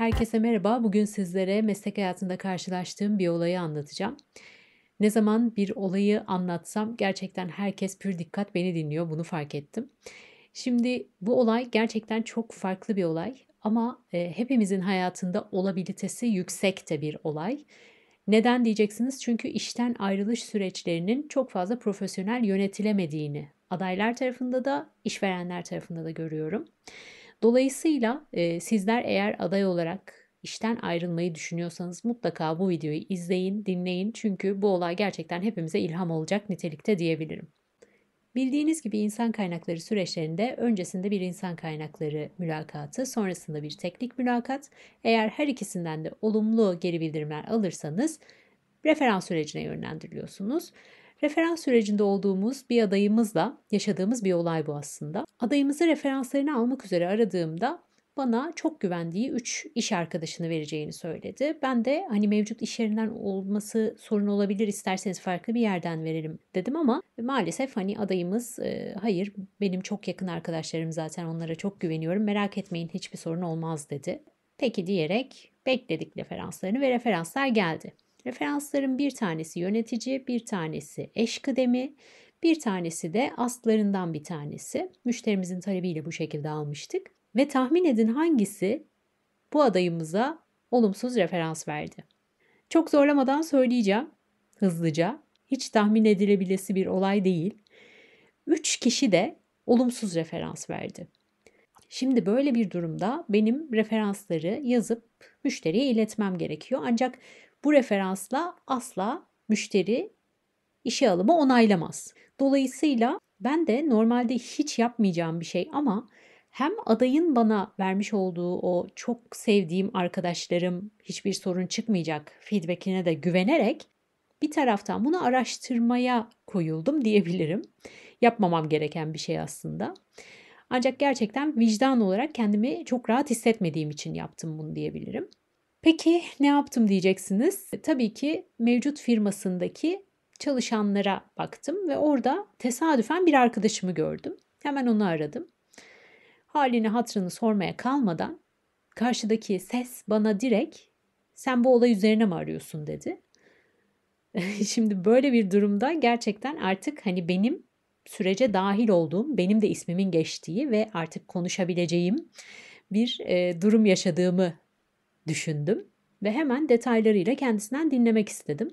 Herkese merhaba. Bugün sizlere meslek hayatında karşılaştığım bir olayı anlatacağım. Ne zaman bir olayı anlatsam gerçekten herkes pür dikkat beni dinliyor. Bunu fark ettim. Şimdi bu olay gerçekten çok farklı bir olay ama e, hepimizin hayatında olabilitesi yüksek de bir olay. Neden diyeceksiniz? Çünkü işten ayrılış süreçlerinin çok fazla profesyonel yönetilemediğini adaylar tarafında da işverenler tarafında da görüyorum. Dolayısıyla e, sizler eğer aday olarak işten ayrılmayı düşünüyorsanız mutlaka bu videoyu izleyin, dinleyin. Çünkü bu olay gerçekten hepimize ilham olacak nitelikte diyebilirim. Bildiğiniz gibi insan kaynakları süreçlerinde öncesinde bir insan kaynakları mülakatı, sonrasında bir teknik mülakat. Eğer her ikisinden de olumlu geri bildirimler alırsanız referans sürecine yönlendiriliyorsunuz. Referans sürecinde olduğumuz bir adayımızla yaşadığımız bir olay bu aslında. Adayımızı referanslarını almak üzere aradığımda bana çok güvendiği 3 iş arkadaşını vereceğini söyledi. Ben de hani mevcut iş yerinden olması sorun olabilir isterseniz farklı bir yerden verelim dedim ama maalesef hani adayımız e, hayır benim çok yakın arkadaşlarım zaten onlara çok güveniyorum merak etmeyin hiçbir sorun olmaz dedi. Peki diyerek bekledik referanslarını ve referanslar geldi. Referansların bir tanesi yönetici, bir tanesi eş kıdemi, bir tanesi de astlarından bir tanesi. Müşterimizin talebiyle bu şekilde almıştık. Ve tahmin edin hangisi bu adayımıza olumsuz referans verdi. Çok zorlamadan söyleyeceğim hızlıca. Hiç tahmin edilebilesi bir olay değil. Üç kişi de olumsuz referans verdi. Şimdi böyle bir durumda benim referansları yazıp müşteriye iletmem gerekiyor. Ancak bu referansla asla müşteri işe alımı onaylamaz. Dolayısıyla ben de normalde hiç yapmayacağım bir şey ama hem adayın bana vermiş olduğu o çok sevdiğim arkadaşlarım hiçbir sorun çıkmayacak feedbackine de güvenerek bir taraftan bunu araştırmaya koyuldum diyebilirim. Yapmamam gereken bir şey aslında. Ancak gerçekten vicdan olarak kendimi çok rahat hissetmediğim için yaptım bunu diyebilirim. Peki ne yaptım diyeceksiniz. E, tabii ki mevcut firmasındaki çalışanlara baktım ve orada tesadüfen bir arkadaşımı gördüm. Hemen onu aradım. Halini hatrını sormaya kalmadan karşıdaki ses bana direkt sen bu olay üzerine mi arıyorsun dedi. Şimdi böyle bir durumda gerçekten artık hani benim sürece dahil olduğum, benim de ismimin geçtiği ve artık konuşabileceğim bir e, durum yaşadığımı düşündüm ve hemen detaylarıyla kendisinden dinlemek istedim.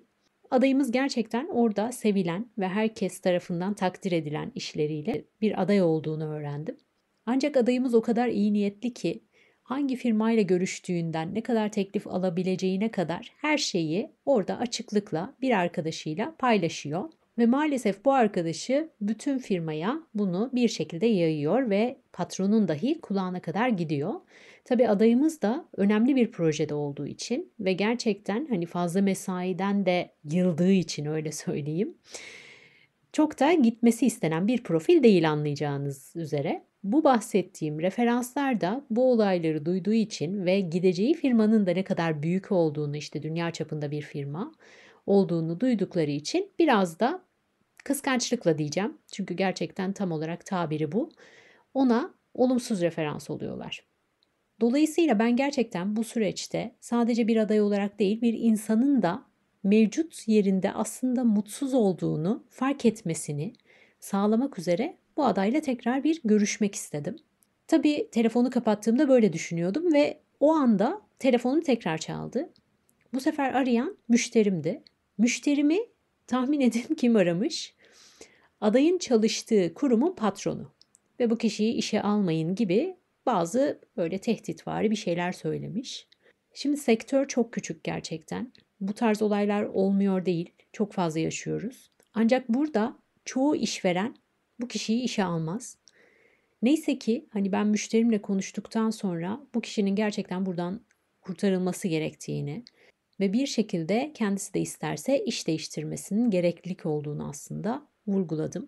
Adayımız gerçekten orada sevilen ve herkes tarafından takdir edilen işleriyle bir aday olduğunu öğrendim. Ancak adayımız o kadar iyi niyetli ki hangi firmayla görüştüğünden ne kadar teklif alabileceğine kadar her şeyi orada açıklıkla bir arkadaşıyla paylaşıyor. Ve maalesef bu arkadaşı bütün firmaya bunu bir şekilde yayıyor ve patronun dahi kulağına kadar gidiyor. Tabi adayımız da önemli bir projede olduğu için ve gerçekten hani fazla mesaiden de yıldığı için öyle söyleyeyim. Çok da gitmesi istenen bir profil değil anlayacağınız üzere. Bu bahsettiğim referanslar da bu olayları duyduğu için ve gideceği firmanın da ne kadar büyük olduğunu işte dünya çapında bir firma olduğunu duydukları için biraz da kıskançlıkla diyeceğim. Çünkü gerçekten tam olarak tabiri bu. Ona olumsuz referans oluyorlar. Dolayısıyla ben gerçekten bu süreçte sadece bir aday olarak değil bir insanın da mevcut yerinde aslında mutsuz olduğunu fark etmesini sağlamak üzere bu adayla tekrar bir görüşmek istedim. Tabii telefonu kapattığımda böyle düşünüyordum ve o anda telefonum tekrar çaldı. Bu sefer arayan müşterimdi. Müşterimi tahmin edin kim aramış? adayın çalıştığı kurumun patronu ve bu kişiyi işe almayın gibi bazı böyle tehditvari bir şeyler söylemiş. Şimdi sektör çok küçük gerçekten. Bu tarz olaylar olmuyor değil. Çok fazla yaşıyoruz. Ancak burada çoğu işveren bu kişiyi işe almaz. Neyse ki hani ben müşterimle konuştuktan sonra bu kişinin gerçekten buradan kurtarılması gerektiğini ve bir şekilde kendisi de isterse iş değiştirmesinin gereklilik olduğunu aslında vurguladım.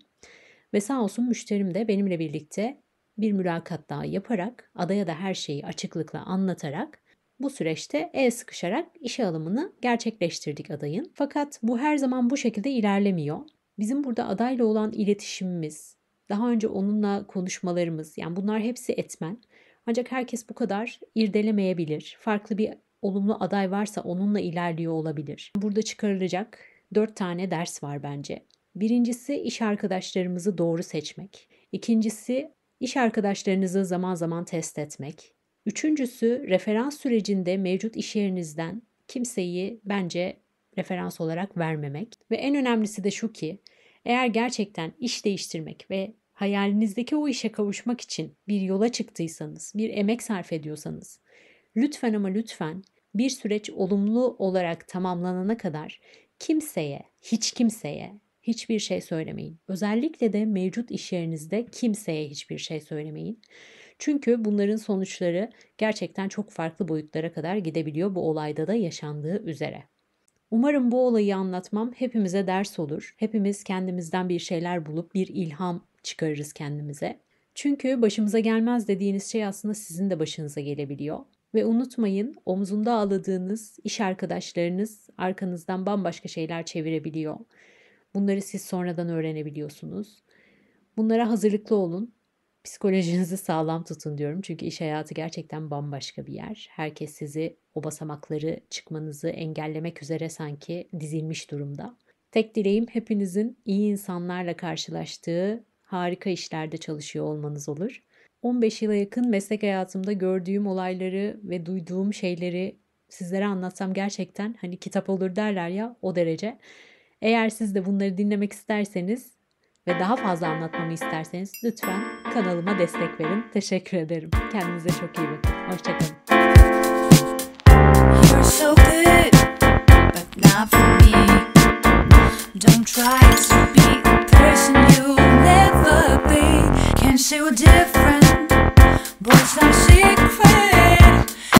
Ve sağ olsun müşterim de benimle birlikte bir mülakat daha yaparak adaya da her şeyi açıklıkla anlatarak bu süreçte el sıkışarak işe alımını gerçekleştirdik adayın. Fakat bu her zaman bu şekilde ilerlemiyor. Bizim burada adayla olan iletişimimiz, daha önce onunla konuşmalarımız yani bunlar hepsi etmen. Ancak herkes bu kadar irdelemeyebilir. Farklı bir olumlu aday varsa onunla ilerliyor olabilir. Burada çıkarılacak 4 tane ders var bence. Birincisi iş arkadaşlarımızı doğru seçmek. İkincisi iş arkadaşlarınızı zaman zaman test etmek. Üçüncüsü referans sürecinde mevcut iş yerinizden kimseyi bence referans olarak vermemek. Ve en önemlisi de şu ki eğer gerçekten iş değiştirmek ve hayalinizdeki o işe kavuşmak için bir yola çıktıysanız, bir emek sarf ediyorsanız lütfen ama lütfen bir süreç olumlu olarak tamamlanana kadar kimseye, hiç kimseye hiçbir şey söylemeyin. Özellikle de mevcut iş yerinizde kimseye hiçbir şey söylemeyin. Çünkü bunların sonuçları gerçekten çok farklı boyutlara kadar gidebiliyor bu olayda da yaşandığı üzere. Umarım bu olayı anlatmam hepimize ders olur. Hepimiz kendimizden bir şeyler bulup bir ilham çıkarırız kendimize. Çünkü başımıza gelmez dediğiniz şey aslında sizin de başınıza gelebiliyor. Ve unutmayın omzunda aladığınız iş arkadaşlarınız arkanızdan bambaşka şeyler çevirebiliyor. Bunları siz sonradan öğrenebiliyorsunuz. Bunlara hazırlıklı olun. Psikolojinizi sağlam tutun diyorum. Çünkü iş hayatı gerçekten bambaşka bir yer. Herkes sizi o basamakları çıkmanızı engellemek üzere sanki dizilmiş durumda. Tek dileğim hepinizin iyi insanlarla karşılaştığı harika işlerde çalışıyor olmanız olur. 15 yıla yakın meslek hayatımda gördüğüm olayları ve duyduğum şeyleri sizlere anlatsam gerçekten hani kitap olur derler ya o derece. Eğer siz de bunları dinlemek isterseniz ve daha fazla anlatmamı isterseniz lütfen kanalıma destek verin. Teşekkür ederim. Kendinize çok iyi bakın. Hoşçakalın.